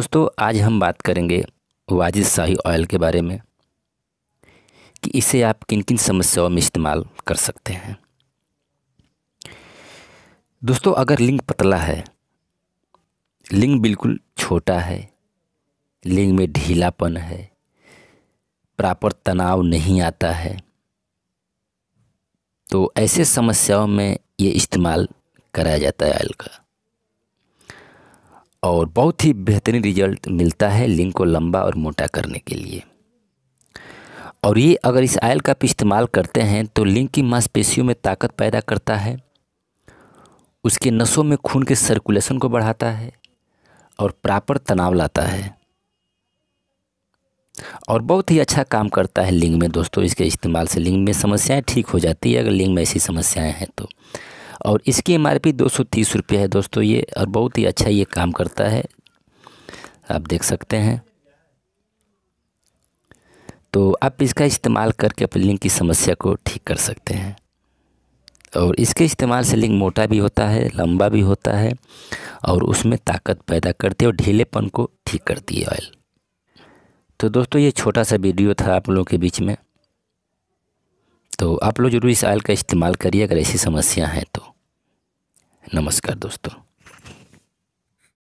दोस्तों आज हम बात करेंगे वाजिद शाही ऑयल के बारे में कि इसे आप किन किन समस्याओं में इस्तेमाल कर सकते हैं दोस्तों अगर लिंग पतला है लिंग बिल्कुल छोटा है लिंग में ढीलापन है प्रॉपर तनाव नहीं आता है तो ऐसे समस्याओं में ये इस्तेमाल कराया जाता है ऑयल का और बहुत ही बेहतरीन रिजल्ट मिलता है लिंग को लंबा और मोटा करने के लिए और ये अगर इस आयल का आप इस्तेमाल करते हैं तो लिंग की मांसपेशियों में ताकत पैदा करता है उसके नसों में खून के सर्कुलेशन को बढ़ाता है और प्रॉपर तनाव लाता है और बहुत ही अच्छा काम करता है लिंग में दोस्तों इसके इस्तेमाल से लिंग में समस्याएं ठीक हो जाती है अगर लिंग में ऐसी समस्याएं हैं तो और इसकी एम आर पी दो सौ तीस रुपये है दोस्तों ये और बहुत ही अच्छा ये काम करता है आप देख सकते हैं तो आप इसका इस्तेमाल करके अपनी लिंक की समस्या को ठीक कर सकते हैं और इसके इस्तेमाल से लिंग मोटा भी होता है लंबा भी होता है और उसमें ताकत पैदा करती है और ढीलेपन को ठीक करती है ऑयल तो दोस्तों ये छोटा सा वीडियो था आप लोगों के बीच में तो आप लोग जरूर इस ऑयल का इस्तेमाल करिए अगर ऐसी समस्या है तो नमस्कार दोस्तों